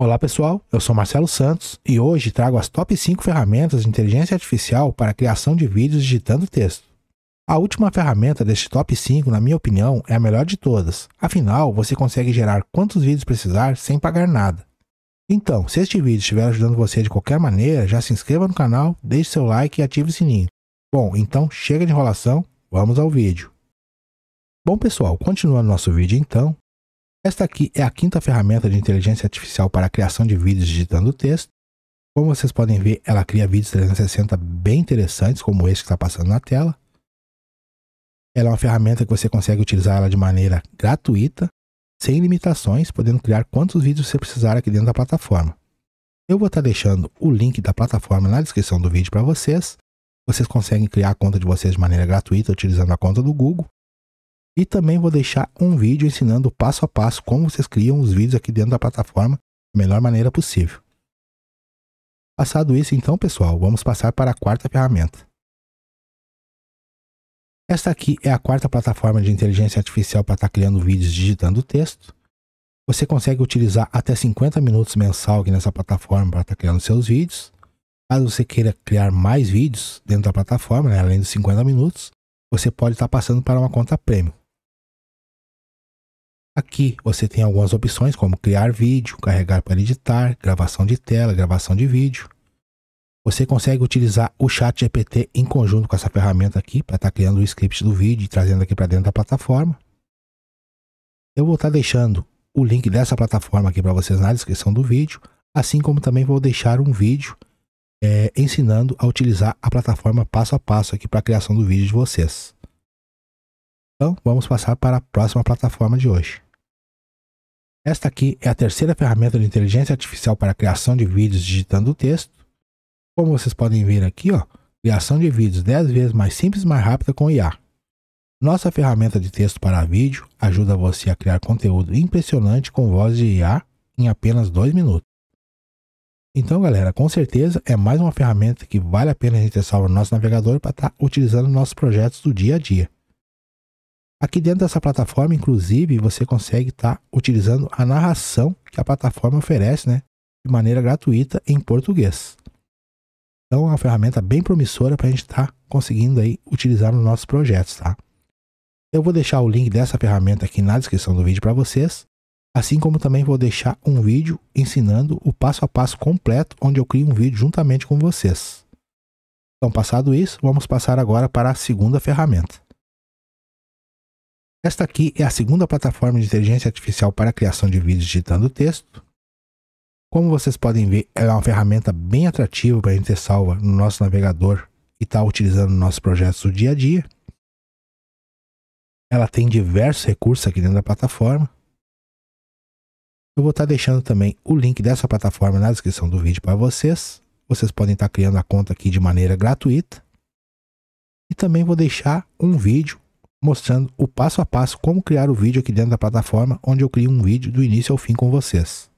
Olá pessoal, eu sou Marcelo Santos e hoje trago as top 5 ferramentas de inteligência artificial para a criação de vídeos digitando texto. A última ferramenta deste top 5, na minha opinião, é a melhor de todas, afinal você consegue gerar quantos vídeos precisar sem pagar nada. Então, se este vídeo estiver ajudando você de qualquer maneira, já se inscreva no canal, deixe seu like e ative o sininho. Bom, então chega de enrolação, vamos ao vídeo. Bom pessoal, continuando nosso vídeo então, esta aqui é a quinta ferramenta de inteligência artificial para a criação de vídeos digitando texto. Como vocês podem ver, ela cria vídeos 360 bem interessantes, como esse que está passando na tela. Ela é uma ferramenta que você consegue utilizar ela de maneira gratuita, sem limitações, podendo criar quantos vídeos você precisar aqui dentro da plataforma. Eu vou estar tá deixando o link da plataforma na descrição do vídeo para vocês. Vocês conseguem criar a conta de vocês de maneira gratuita utilizando a conta do Google e também vou deixar um vídeo ensinando passo a passo como vocês criam os vídeos aqui dentro da plataforma da melhor maneira possível. Passado isso, então, pessoal, vamos passar para a quarta ferramenta. Esta aqui é a quarta plataforma de inteligência artificial para estar criando vídeos digitando texto. Você consegue utilizar até 50 minutos mensal aqui nessa plataforma para estar criando seus vídeos. Caso você queira criar mais vídeos dentro da plataforma, né, além dos 50 minutos, você pode estar passando para uma conta premium. Aqui você tem algumas opções como criar vídeo, carregar para editar, gravação de tela, gravação de vídeo. Você consegue utilizar o chat GPT em conjunto com essa ferramenta aqui para estar tá criando o script do vídeo e trazendo aqui para dentro da plataforma. Eu vou estar tá deixando o link dessa plataforma aqui para vocês na descrição do vídeo, assim como também vou deixar um vídeo é, ensinando a utilizar a plataforma passo a passo aqui para a criação do vídeo de vocês. Então, vamos passar para a próxima plataforma de hoje. Esta aqui é a terceira ferramenta de inteligência artificial para a criação de vídeos digitando texto. Como vocês podem ver aqui, ó, criação de vídeos 10 vezes mais simples e mais rápida com IA. Nossa ferramenta de texto para vídeo ajuda você a criar conteúdo impressionante com voz de IA em apenas 2 minutos. Então, galera, com certeza é mais uma ferramenta que vale a pena a gente ter salvo no nosso navegador para estar tá utilizando nossos projetos do dia a dia. Aqui dentro dessa plataforma, inclusive, você consegue estar tá utilizando a narração que a plataforma oferece, né? De maneira gratuita em português. Então é uma ferramenta bem promissora para a gente estar tá conseguindo aí utilizar nos nossos projetos, tá? Eu vou deixar o link dessa ferramenta aqui na descrição do vídeo para vocês, assim como também vou deixar um vídeo ensinando o passo a passo completo onde eu crio um vídeo juntamente com vocês. Então, passado isso, vamos passar agora para a segunda ferramenta. Esta aqui é a segunda plataforma de inteligência artificial para a criação de vídeos digitando texto. Como vocês podem ver, ela é uma ferramenta bem atrativa para a gente ter salva no nosso navegador e estar tá utilizando no nosso projeto do dia a dia. Ela tem diversos recursos aqui dentro da plataforma. Eu vou estar tá deixando também o link dessa plataforma na descrição do vídeo para vocês. Vocês podem estar tá criando a conta aqui de maneira gratuita. E também vou deixar um vídeo mostrando o passo a passo como criar o vídeo aqui dentro da plataforma, onde eu crio um vídeo do início ao fim com vocês.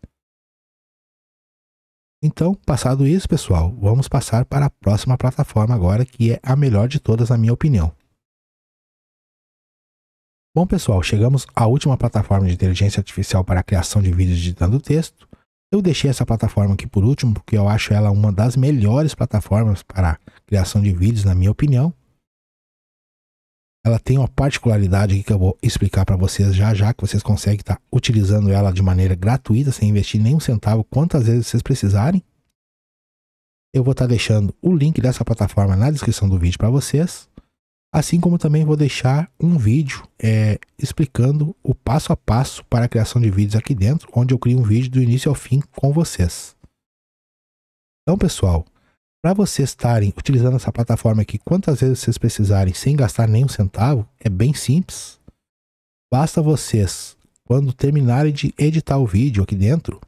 Então, passado isso, pessoal, vamos passar para a próxima plataforma agora, que é a melhor de todas na minha opinião. Bom, pessoal, chegamos à última plataforma de inteligência artificial para a criação de vídeos digitando texto. Eu deixei essa plataforma aqui por último, porque eu acho ela uma das melhores plataformas para a criação de vídeos, na minha opinião ela tem uma particularidade que eu vou explicar para vocês já já, que vocês conseguem estar tá utilizando ela de maneira gratuita, sem investir nem um centavo, quantas vezes vocês precisarem. Eu vou estar tá deixando o link dessa plataforma na descrição do vídeo para vocês, assim como também vou deixar um vídeo é, explicando o passo a passo para a criação de vídeos aqui dentro, onde eu crio um vídeo do início ao fim com vocês. Então pessoal, para vocês estarem utilizando essa plataforma aqui quantas vezes vocês precisarem sem gastar nem um centavo, é bem simples. Basta vocês, quando terminarem de editar o vídeo aqui dentro,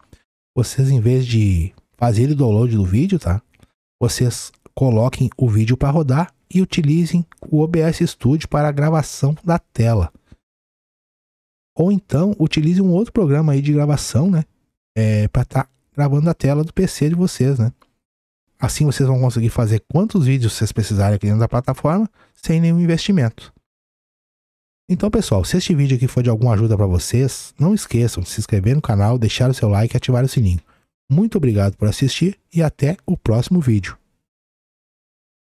vocês em vez de fazer o download do vídeo, tá? Vocês coloquem o vídeo para rodar e utilizem o OBS Studio para a gravação da tela. Ou então utilize um outro programa aí de gravação, né? É, para estar tá gravando a tela do PC de vocês, né? Assim vocês vão conseguir fazer quantos vídeos vocês precisarem aqui dentro da plataforma sem nenhum investimento. Então pessoal, se este vídeo aqui foi de alguma ajuda para vocês, não esqueçam de se inscrever no canal, deixar o seu like e ativar o sininho. Muito obrigado por assistir e até o próximo vídeo.